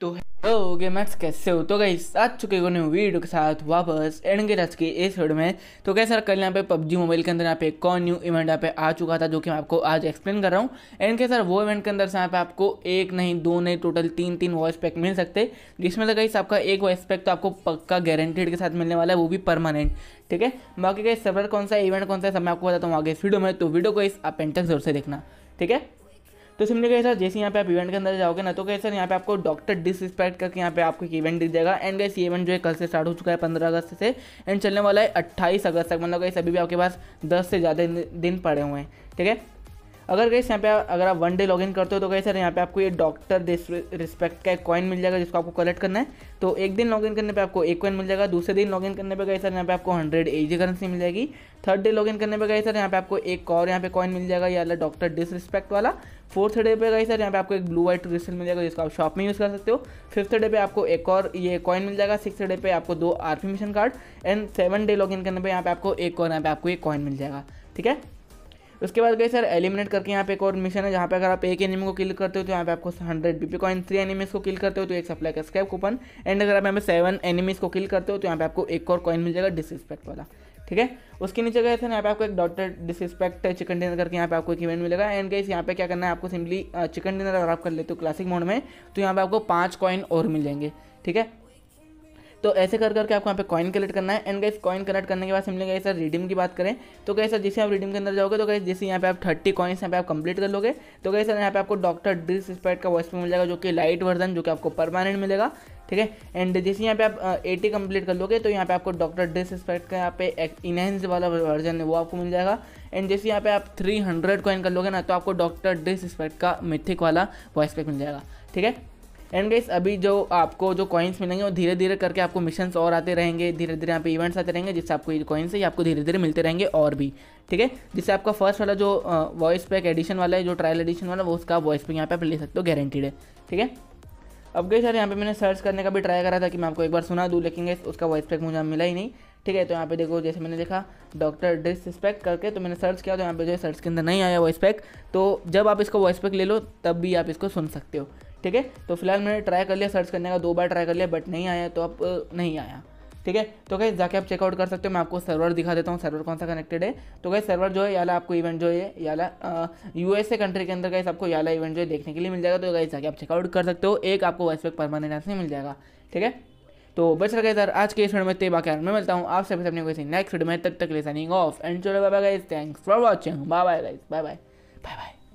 तो hello max कैसे हो तो गई आ चुके हो न्यू वीडियो के साथ वापस एंड के रच के इस वीडियो में तो कैसे सर कल यहाँ पे पबजी मोबाइल के अंदर यहाँ पे कौन न्यू इवेंट यहाँ पे आ चुका था जो कि मैं आपको आज एक्सप्लेन कर रहा हूँ एंड के सर वो इवेंट के अंदर से यहाँ पे आपको एक नहीं दो नहीं टोटल तीन तीन वॉइस पैक मिल सकते जिसमें से कहीं आपका एक वॉइस पैक तो आपको पक्का गारंटीड के साथ मिलने वाला है वो भी परमानेंट ठीक है बाकी कहीं सर्वर कौन सा इवेंट कौन सा सब मैं आपको बताता हूँ आगे इस वीडियो में तो वीडियो को इस आप एंड तक जरूर से देखना ठीक है तो सिमिलर कैसे जैसे यहाँ पे आप इवेंट के अंदर जाओगे ना तो कैसे यहाँ पे आपको डॉक्टर डिसरिस्पेक्ट करके यहाँ पे आपको एक इवेंट दिख जाएगा एंड गैस ये इवेंट जो है कल से स्टार्ट हो चुका है पंद्रह अगस्त से एंड चलने वाला है अट्ठाईस अगस्त तक मतलब कैसे अभी भी आपके पास दस से ज़्यादा दिन पड़े हुए हैं ठीक है अगर गई यहाँ पे अगर आप वन डे लॉगिन करते हो तो गई सर यहाँ पे आपको ये डॉक्टर रिस्पेक्ट का एक कॉइन मिल जाएगा जिसको आपको कलेक्ट करना है तो एक दिन लॉगिन करने पे आपको एक कॉइन मिल जाएगा दूसरे दिन लॉगिन करने पे गई सर यहाँ पे आपको हंड्रेड एजी करेंसी मिल जाएगी थर्ड डे लॉगिन करने पे गई सर यहाँ पे आपको एक और यहाँ पे कॉइन मिल जाएगा या डॉक्टर डिसरिस्पेक्ट वाला फोर्थ डे पे गई सर यहाँ पे आपको एक ब्लू व्हाइट क्रिस्टल मिल जाएगा जिसको आप शॉप में यूज़ कर सकते हो फिफ्थ डे पे आपको एक और ये कॉइन मिल जाएगा सिक्स डे पे आपको दो RP mission card and seven day login करने पे यहाँ पे आपको एक और यहाँ पे आपको एक कॉइन मिल जाएगा ठीक है उसके बाद गई सर एलिमिनेट करके यहाँ पे एक और मिशन है जहाँ पे अगर आप एक एनिमी को किल करते हो तो यहाँ पे आपको hundred BP coin three enemies को किल करते हो तो एक सप्लाई का स्कैप कूपन एंड अगर आप यहाँ पे सेवन एनिमीज को किल करते हो तो यहाँ पे आपको एक और कॉइन मिल जाएगा डिसरिस्पेक्ट वाला ठीक है उसके नीचे गए थे यहाँ पे आपको एक डॉटेड डिसरिस्पेक्ट चिकन डिनर करके यहाँ पे आपको एक इवेंट मिलेगा एंड गई यहाँ पे क्या करना है आपको सिंपली चिकन डिनर अगर आप कर लेते हो क्लासिक मोड में तो यहाँ पे आपको पाँच कॉइन और मिल जाएंगे ठीक है तो ऐसे कर करके आपको यहाँ पे कॉइन कलेक्ट करना है एंड गाइस कॉइन कलेक्ट करने के बाद सिंपली गाइस सर रिडीम की बात करें तो गाइस सर जैसे आप रिडीम के अंदर जाओगे तो गाइस जैसे यहाँ पे आप थर्टी कॉइन्स यहाँ पे आप कंप्लीट कर लोगे तो गाइस सर यहाँ पे आपको डॉक्टर डिस स्पाइट का वॉइस मिल जाएगा जो कि लाइट वर्जन जो कि आपको परमानेंट मिलेगा ठीक है एंड जैसे यहाँ पे आप एटी कंप्लीट कर लोगे तो यहाँ पे आपको डॉक्टर डिस स्पेक्ट का यहाँ पे इनहेंस वाला वर्जन है वो आपको मिल जाएगा एंड जैसे यहाँ पे आप थ्री हंड्रेड कॉइन कर लोगे ना तो आपको डॉक्टर डिस स्पेक्ट का मिथिक वाला वॉइस पैक मिल जाएगा ठीक है एंड गेस अभी जो आपको जो कॉइन्स मिलेंगे वो धीरे धीरे करके आपको मिशन और आते रहेंगे धीरे धीरे यहाँ पे इवेंट्स आते रहेंगे जिससे आपको ये कॉइन्स है ये आपको धीरे धीरे मिलते रहेंगे और भी ठीक है जिससे आपका फर्स्ट वाला जो वॉइस पैक एडिशन वाला है जो ट्रायल एडिशन वाला वो उसका वॉइस पैक यहाँ पे आप ले सकते हो गारंटीड है ठीक है अब गई सर यहाँ पे मैंने सर्च करने का भी ट्राई करा था कि मैं आपको एक बार सुना दूँ लेकिन उसका वॉइस पैक मुझे मिला ही नहीं ठीक है तो यहाँ पे देखो जैसे मैंने देखा डॉक्टर डिसरिस्पेक्ट करके तो मैंने सर्च किया तो यहाँ पे जो है सर्च के अंदर नहीं आया वॉइस पैक तो जब आप इसका वॉइस पैक ले लो तब भी आप इसको सुन सकते हो ठीक है तो फिलहाल मैंने ट्राई कर लिया सर्च करने का दो बार ट्राई कर लिया बट नहीं आया तो अब नहीं आया ठीक है तो कहीं जाके आप चेकआउट कर सकते हो मैं आपको सर्वर दिखा देता हूँ सर्वर कौन सा कनेक्टेड है तो कहीं सर्वर जो है याला आपको इवेंट जो है याला यूएसए कंट्री के अंदर गई आपको याला इवेंट जो है देखने के लिए मिल जाएगा तो कहीं जाके आप चेकआउट कर सकते हो एक आपको वैसे पैक परमानेंट आंसर मिल जाएगा ठीक है तो बच रहा सर आज के इस वीडियो में बाकी बाकी मैं मिलता हूँ आप सभी सबने कोई नेक्स्ट वीडियो में तक तक ले ऑफ एंड चलो bye bye thanks for watching bye bye guys bye bye bye bye